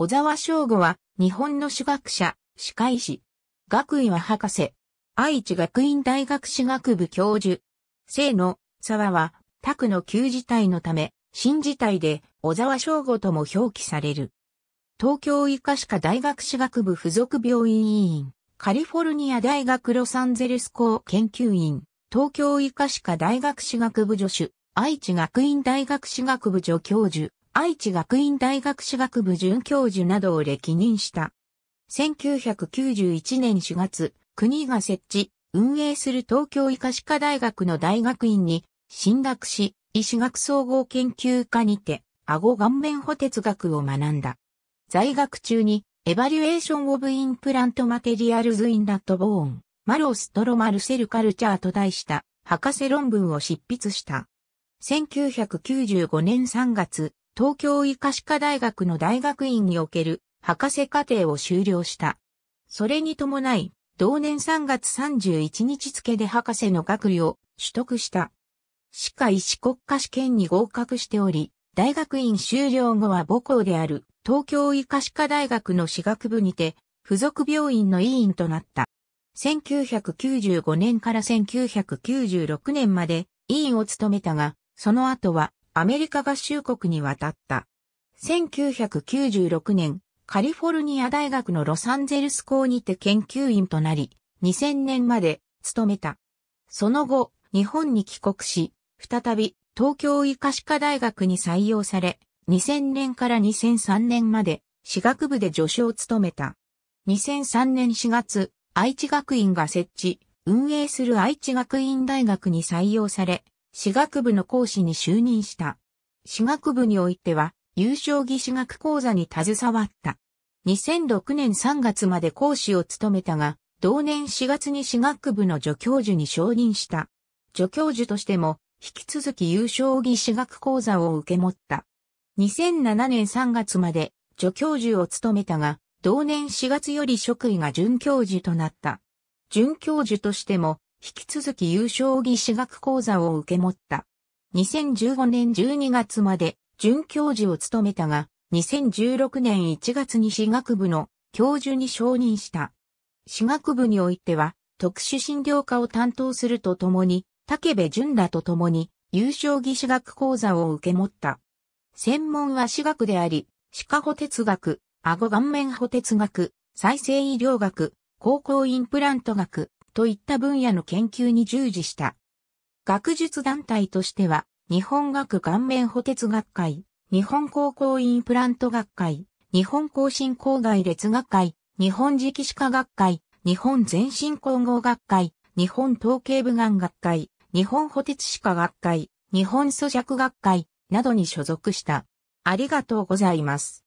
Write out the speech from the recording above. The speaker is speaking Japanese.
小沢翔吾は、日本の史学者、歯科医師。学位は博士。愛知学院大学歯学部教授。生の沢は、タクの旧事態のため、新事態で小沢翔吾とも表記される。東京医科歯科大学歯学部附属病院委員、カリフォルニア大学ロサンゼルス校研究員、東京医科歯科大学歯学部助手、愛知学院大学歯学部助教授、愛知学院大学史学部准教授などを歴任した。1991年4月、国が設置、運営する東京医科歯科大学の大学院に、進学し、医師学総合研究科にて、顎顔面補哲学を学んだ。在学中に、エバリュエーション・オブ・インプラント・マテリアルズ・イン・ラット・ボーン、マロス・トロ・マルセル・カルチャーと題した、博士論文を執筆した。1995年3月、東京医科歯科大学の大学院における博士課程を修了した。それに伴い、同年3月31日付で博士の学位を取得した。歯科医師国家試験に合格しており、大学院修了後は母校である東京医科歯科大学の歯学部にて、付属病院の委員となった。1995年から1996年まで委員を務めたが、その後はアメリカ合衆国に渡った。1996年、カリフォルニア大学のロサンゼルス校にて研究員となり、2000年まで勤めた。その後、日本に帰国し、再び東京医科歯科大学に採用され、2000年から2003年まで私学部で助手を務めた。2003年4月、愛知学院が設置、運営する愛知学院大学に採用され、私学部の講師に就任した。私学部においては、優勝技私学講座に携わった。2006年3月まで講師を務めたが、同年4月に私学部の助教授に承認した。助教授としても、引き続き優勝技私学講座を受け持った。2007年3月まで助教授を務めたが、同年4月より職位が准教授となった。准教授としても、引き続き優勝技師学講座を受け持った。2015年12月まで准教授を務めたが、2016年1月に私学部の教授に承認した。私学部においては、特殊診療科を担当するとともに、竹部淳らとともに、優勝技師学講座を受け持った。専門は私学であり、歯科補哲学、顎顔面補哲学、再生医療学、高校インプラント学、といった分野の研究に従事した。学術団体としては、日本学顔面補鉄学会、日本高校インプラント学会、日本高新郊外列学会、日本磁気歯科学会、日本全身混合学会、日本統計部眼学会、日本補鉄歯科学会、日本咀嚼学会などに所属した。ありがとうございます。